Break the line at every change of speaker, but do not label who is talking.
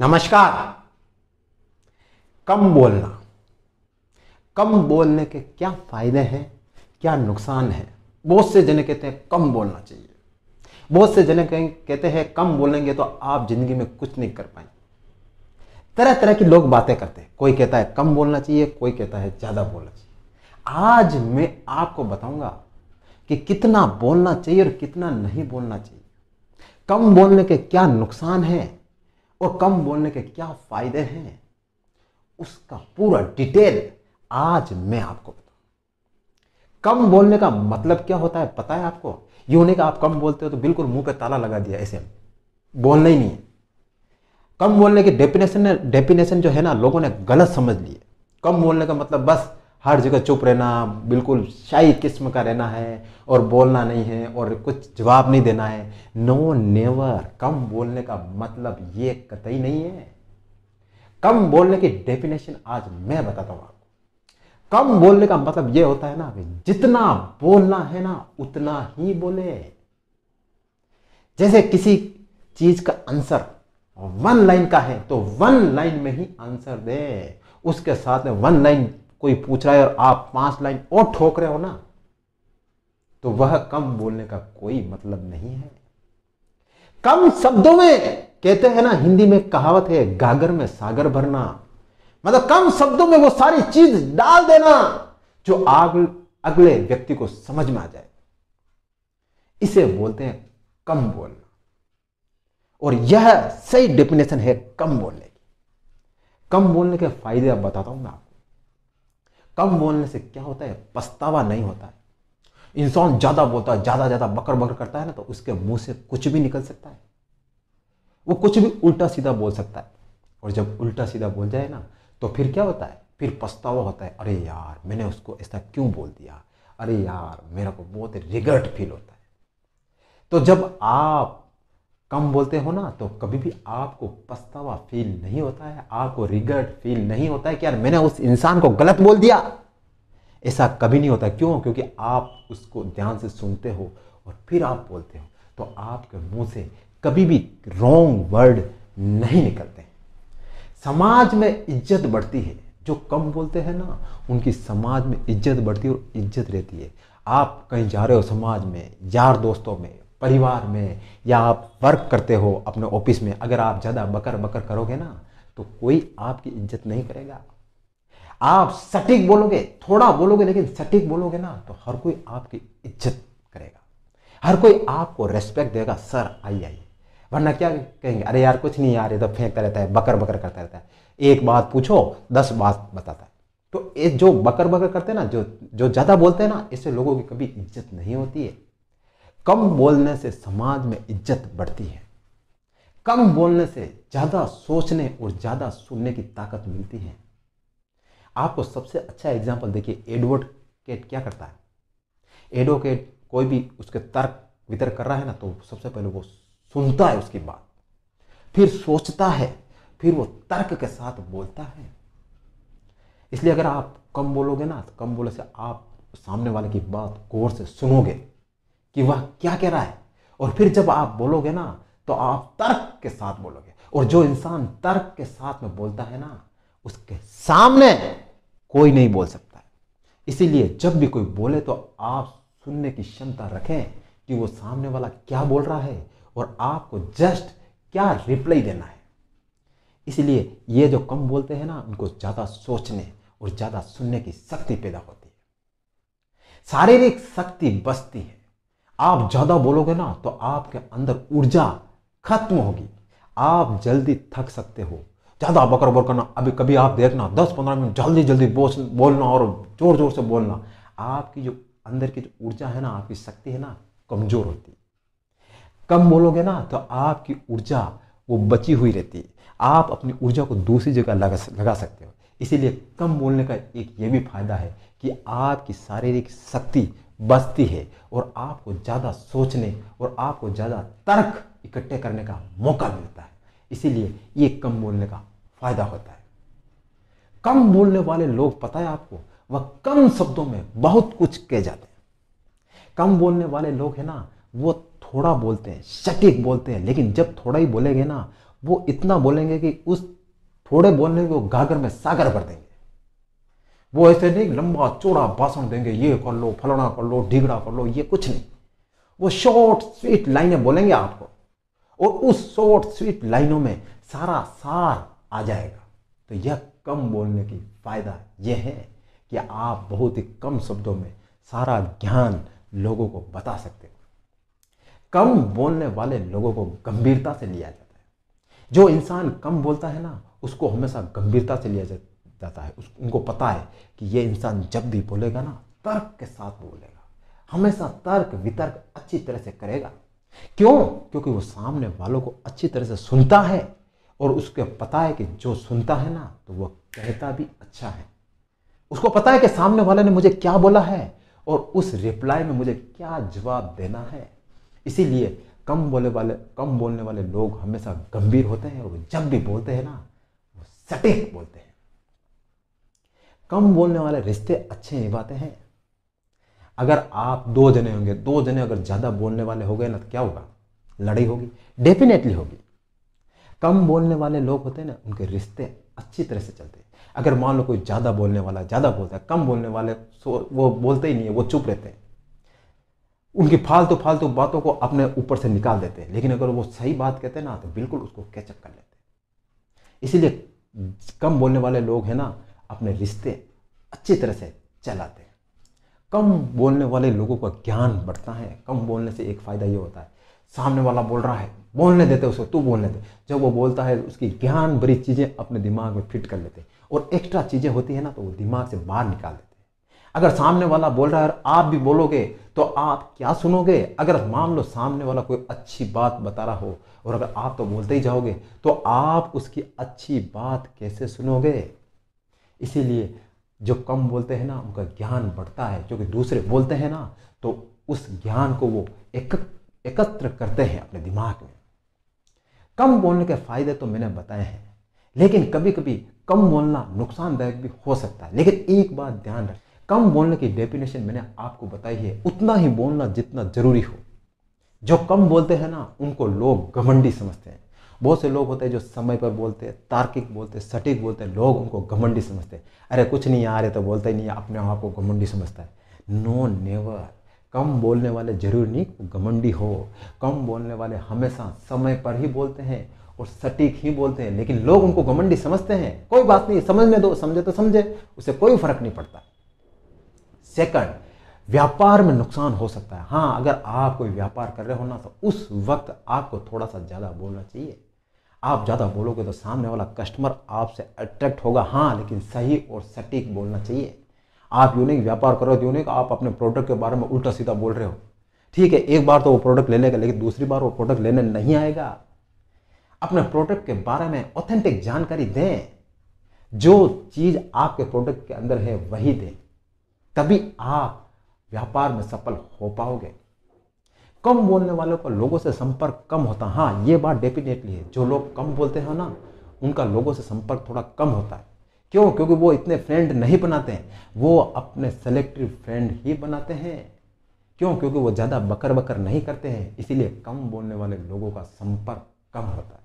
नमस्कार कम बोलना कम बोलने के क्या फायदे हैं क्या नुकसान है बहुत से जने कहते हैं कम बोलना चाहिए बहुत से जने कहते हैं कम बोलेंगे तो आप जिंदगी में कुछ नहीं कर पाएंगे तरह तरह की लोग बातें करते हैं कोई कहता है कम बोलना चाहिए कोई कहता है ज़्यादा बोलना चाहिए आज मैं आपको बताऊंगा कि कितना बोलना चाहिए और कितना नहीं बोलना चाहिए कम बोलने के क्या नुकसान है और कम बोलने के क्या फायदे हैं उसका पूरा डिटेल आज मैं आपको बताऊं कम बोलने का मतलब क्या होता है पता है आपको ये होने का आप कम बोलते हो तो बिल्कुल मुंह पे ताला लगा दिया ऐसे बोलना ही नहीं है कम बोलने के डेफिनेशन डेफिनेशन जो है ना लोगों ने गलत समझ लिया कम बोलने का मतलब बस हर जगह चुप रहना बिल्कुल शाही किस्म का रहना है और बोलना नहीं है और कुछ जवाब नहीं देना है नो नेवर कम बोलने का मतलब ये कतई नहीं है कम बोलने की डेफिनेशन आज मैं बताता हूँ आपको कम बोलने का मतलब ये होता है ना कि जितना बोलना है ना उतना ही बोले जैसे किसी चीज का आंसर वन लाइन का है तो वन लाइन में ही आंसर दे उसके साथ में वन लाइन कोई पूछ रहा है और आप पांच लाइन और ठोक रहे हो ना तो वह कम बोलने का कोई मतलब नहीं है कम शब्दों में कहते हैं ना हिंदी में कहावत है गागर में सागर भरना मतलब कम शब्दों में वो सारी चीज डाल देना जो आग अगले व्यक्ति को समझ में आ जाए इसे बोलते हैं कम बोलना और यह सही डेफिनेशन है कम बोलने की कम बोलने के फायदे बताता हूं मैं आपको कम बोलने से क्या होता है पछतावा नहीं होता है इंसान ज़्यादा बोलता है ज़्यादा ज़्यादा बकर बकर करता है ना तो उसके मुंह से कुछ भी निकल सकता है वो कुछ भी उल्टा सीधा बोल सकता है और जब उल्टा सीधा बोल जाए ना तो फिर क्या होता है फिर पछतावा होता है अरे यार मैंने उसको ऐसा क्यों बोल दिया अरे यार मेरे को बहुत रिगर्ट फील होता है तो जब आप कम बोलते हो ना तो कभी भी आपको पछतावा फील नहीं होता है आपको रिगर्ट फील नहीं होता है कि यार मैंने उस इंसान को गलत बोल दिया ऐसा कभी नहीं होता क्यों क्योंकि आप उसको ध्यान से सुनते हो और फिर आप बोलते हो तो आपके मुंह से कभी भी रॉन्ग वर्ड नहीं निकलते समाज में इज्जत बढ़ती है जो कम बोलते हैं ना उनकी समाज में इज्जत बढ़ती है और इज्जत रहती है आप कहीं जा रहे हो समाज में यार दोस्तों में परिवार में या आप वर्क करते हो अपने ऑफिस में अगर आप ज़्यादा बकर बकर करोगे ना तो कोई आपकी इज्जत नहीं करेगा आप सटीक बोलोगे थोड़ा बोलोगे लेकिन सटीक बोलोगे ना तो हर कोई आपकी इज्जत करेगा हर कोई आपको रेस्पेक्ट देगा सर आइए आइए वरना क्या कहेंगे अरे यार कुछ नहीं यार ये तो फेंकता रहता है बकर बकर करता रहता है एक बात पूछो दस बात बताता है तो ये जो बकर बकर करते हैं ना जो जो ज़्यादा बोलते हैं ना इससे लोगों की कभी इज्जत नहीं होती है कम बोलने से समाज में इज्जत बढ़ती है कम बोलने से ज़्यादा सोचने और ज़्यादा सुनने की ताकत मिलती है आपको सबसे अच्छा एग्जाम्पल देखिए एडवोकेट क्या करता है एडवोकेट कोई भी उसके तर्क वितर्क कर रहा है ना तो सबसे पहले वो सुनता है उसकी बात फिर सोचता है फिर वो तर्क के साथ बोलता है इसलिए अगर आप कम बोलोगे ना तो कम बोले से आप सामने वाले की बात गौर से सुनोगे कि वह क्या कह रहा है और फिर जब आप बोलोगे ना तो आप तर्क के साथ बोलोगे और जो इंसान तर्क के साथ में बोलता है ना उसके सामने कोई नहीं बोल सकता है इसीलिए जब भी कोई बोले तो आप सुनने की क्षमता रखें कि वो सामने वाला क्या बोल रहा है और आपको जस्ट क्या रिप्लाई देना है इसलिए ये जो कम बोलते हैं ना उनको ज़्यादा सोचने और ज़्यादा सुनने की शक्ति पैदा होती है शारीरिक शक्ति बचती है आप ज़्यादा बोलोगे ना तो आपके अंदर ऊर्जा खत्म होगी आप जल्दी थक सकते हो ज़्यादा बकर बकर करना अभी कभी आप देखना दस पंद्रह मिनट जल्दी जल्दी बोलना और ज़ोर ज़ोर से बोलना आपकी जो अंदर की जो ऊर्जा है ना आपकी शक्ति है ना कमज़ोर होती कम बोलोगे ना तो आपकी ऊर्जा वो बची हुई रहती है आप अपनी ऊर्जा को दूसरी जगह लगा लगा सकते हो इसीलिए कम बोलने का एक ये भी फायदा है कि आपकी शारीरिक शक्ति बचती है और आपको ज़्यादा सोचने और आपको ज़्यादा तर्क इकट्ठे करने का मौका मिलता है इसीलिए ये कम बोलने का फायदा होता है कम बोलने वाले लोग पता है आपको वह कम शब्दों में बहुत कुछ कह जाते हैं कम बोलने वाले लोग हैं ना वो थोड़ा बोलते हैं सटीक बोलते हैं लेकिन जब थोड़ा ही बोलेंगे ना वो इतना बोलेंगे कि उस थोड़े बोलने को गागर में सागर भर देंगे वो ऐसे नहीं लंबा चौड़ा भाषण देंगे ये कर लो फलाना कर लो ढीगड़ा कर लो ये कुछ नहीं वो शॉर्ट स्वीट लाइनें बोलेंगे आपको और उस शॉर्ट स्वीट लाइनों में सारा सार आ जाएगा तो यह कम बोलने की फ़ायदा यह है कि आप बहुत ही कम शब्दों में सारा ज्ञान लोगों को बता सकते हो कम बोलने वाले लोगों को गंभीरता से लिया जाता है जो इंसान कम बोलता है ना उसको हमेशा गंभीरता से लिया जाता है उस उनको पता है कि ये इंसान जब भी बोलेगा ना तर्क के साथ बोलेगा हमेशा तर्क वितर्क अच्छी तरह से करेगा क्यों क्योंकि वो सामने वालों को अच्छी तरह से सुनता है और उसके पता है कि जो सुनता है ना तो वो कहता भी अच्छा है उसको पता है कि सामने वाले ने मुझे क्या बोला है और उस रिप्लाई में मुझे क्या जवाब देना है इसीलिए कम बोले वाले कम बोलने वाले लोग हमेशा गंभीर होते हैं और जब भी बोलते हैं ना सटीक बोलते हैं कम बोलने वाले रिश्ते अच्छे निभाते हैं अगर आप दो जने होंगे दो जने अगर ज़्यादा बोलने वाले हो गए ना तो क्या होगा लड़ाई होगी डेफिनेटली होगी कम बोलने वाले लोग होते हैं ना उनके रिश्ते अच्छी तरह से चलते हैं अगर मान लो कोई ज़्यादा बोलने वाला ज़्यादा बोलता है कम बोलने वाले वो बोलते ही नहीं है वो चुप रहते हैं उनकी फालतू तो फालतू तो बातों को अपने ऊपर से निकाल देते हैं लेकिन अगर वो सही बात कहते हैं ना तो बिल्कुल उसको कैचअप कर लेते हैं इसीलिए कम बोलने वाले लोग हैं ना अपने रिश्ते अच्छी तरह से चलाते हैं कम बोलने वाले लोगों का ज्ञान बढ़ता है कम बोलने से एक फ़ायदा ये होता है सामने वाला बोल रहा है बोलने देते उसको तू बोलने दे जब वो बोलता है उसकी ज्ञान भरी चीज़ें अपने दिमाग में फिट कर लेते हैं और एक्स्ट्रा चीज़ें होती है ना तो वो दिमाग से बाहर निकाल देते अगर सामने वाला बोल रहा है आप भी बोलोगे तो आप क्या सुनोगे अगर मान लो सामने वाला कोई अच्छी बात बता रहा हो और अगर आप तो बोलते ही जाओगे तो आप उसकी अच्छी बात कैसे सुनोगे इसीलिए जो कम बोलते हैं ना उनका ज्ञान बढ़ता है क्योंकि दूसरे बोलते हैं ना तो उस ज्ञान को वो एक एकत्र करते हैं अपने दिमाग में कम बोलने के फायदे तो मैंने बताए हैं लेकिन कभी कभी कम बोलना नुकसानदायक भी हो सकता है लेकिन एक बात ध्यान रखें कम बोलने की डेफिनेशन मैंने आपको बताई है उतना ही बोलना जितना ज़रूरी हो जो कम बोलते हैं ना उनको लोग घमंडी समझते हैं बहुत से लोग होते हैं जो समय पर बोलते हैं तार्किक बोलते हैं सटीक बोलते हैं लोग उनको घमंडी समझते हैं अरे कुछ नहीं आ रहे तो बोलते ही नहीं अपने आप को घमंडी समझता है नो नेवर कम बोलने वाले जरूर नहीं घमंडी हो कम बोलने वाले हमेशा समय पर ही बोलते हैं और सटीक ही बोलते हैं लेकिन लोग उनको घमंडी समझते हैं कोई बात नहीं समझने दो समझे तो समझे उसे कोई फर्क नहीं पड़ता सेकंड व्यापार में नुकसान हो सकता है हाँ अगर आप कोई व्यापार कर रहे हो ना तो उस वक्त आपको थोड़ा सा ज़्यादा बोलना चाहिए आप ज़्यादा बोलोगे तो सामने वाला कस्टमर आपसे अट्रैक्ट होगा हाँ लेकिन सही और सटीक बोलना चाहिए आप यूनिक व्यापार करो तो यूनिक आप अपने प्रोडक्ट के बारे में उल्टा सीधा बोल रहे हो ठीक है एक बार तो वो प्रोडक्ट ले लेगा लेकिन दूसरी बार वो प्रोडक्ट लेने नहीं आएगा अपने प्रोडक्ट के बारे में ऑथेंटिक जानकारी दें जो चीज़ आपके प्रोडक्ट के अंदर है वही दें तभी आप व्यापार में सफल हो पाओगे कम बोलने वालों का लोगों से संपर्क कम होता हाँ ये बात डेफिनेटली है जो लोग कम बोलते हैं ना उनका लोगों से संपर्क थोड़ा कम होता है क्यों क्योंकि वो इतने फ्रेंड नहीं बनाते हैं वो अपने सेलेक्टिव फ्रेंड ही बनाते हैं क्यों क्योंकि वो ज़्यादा बकर बकर नहीं करते हैं इसीलिए कम बोलने वाले लोगों का संपर्क कम होता है